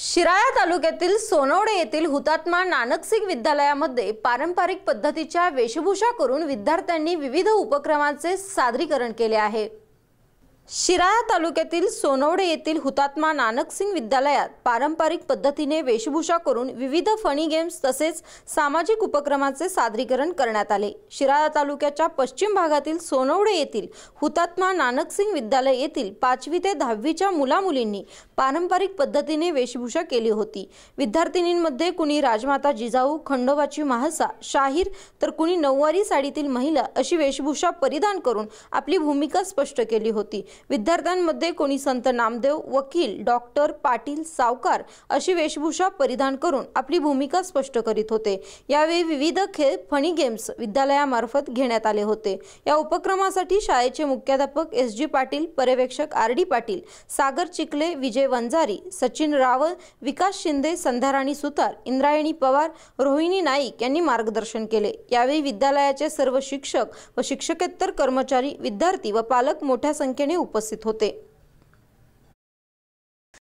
शिराळा तालुक्यातील सोनवडे येथील हुतात्मा नानकसिंग विद्यालयामध्ये पारंपरिक पद्धतीच्या वेशभूषा करून विद्यार्थ्यांनी विविध उपक्रमांचे सादरीकरण केले आहे शिराळा तालुक्यातील सोनवडे येथील हुतात्मा नानकसिंग विद्यालयात पारंपरिक पद्धतीने वेशभूषा करून विविध फनी गेम्स तसेच सामाजिक उपक्रमाचे सादरीकरण करण्यात आले शिराळा तालुक्याच्या पश्चिम भागातील सोनवडे येथील हुतात्मा नानकसिंग विद्यालय येथील पाचवी ते दहावीच्या मुलामुलींनी पारंपरिक पद्धतीने वेशभूषा केली होती विद्यार्थिनींमध्ये कुणी राजमाता जिजाऊ खंडोबाची महासा शाहीर तर कुणी नऊवारी साडीतील महिला अशी वेशभूषा परिधान करून आपली भूमिका स्पष्ट केली होती विद्यार्थ्यांमध्ये कोणी संत नामदेव वकील डॉक्टर पाटील सावकार अशी वेशभूषा परिधान करून आपली भूमिका स्पष्ट करीत होते यावेळी विविध खेळ फणी गेम्स विद्यालयामार्फत घेण्यात आले होते या उपक्रमासाठी शाळेचे मुख्याध्यापक एस जी पाटील पर्यवेक्षक आर डी पाटील सागर चिखले विजय वंजारी सचिन रावल विकास शिंदे संध्याराणी सुतार इंद्रायणी पवार रोहिणी नाईक यांनी मार्गदर्शन केले यावेळी विद्यालयाचे सर्व शिक्षक व शिक्षकेतर कर्मचारी विद्यार्थी व पालक मोठ्या संख्येने उपस्थित होते